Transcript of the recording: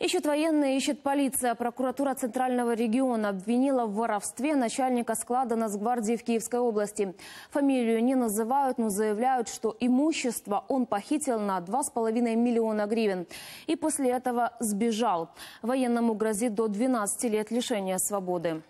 Ищут военные, ищет полиция. Прокуратура Центрального региона обвинила в воровстве начальника склада Нацгвардии в Киевской области. Фамилию не называют, но заявляют, что имущество он похитил на 2,5 миллиона гривен. И после этого сбежал. Военному грозит до 12 лет лишения свободы.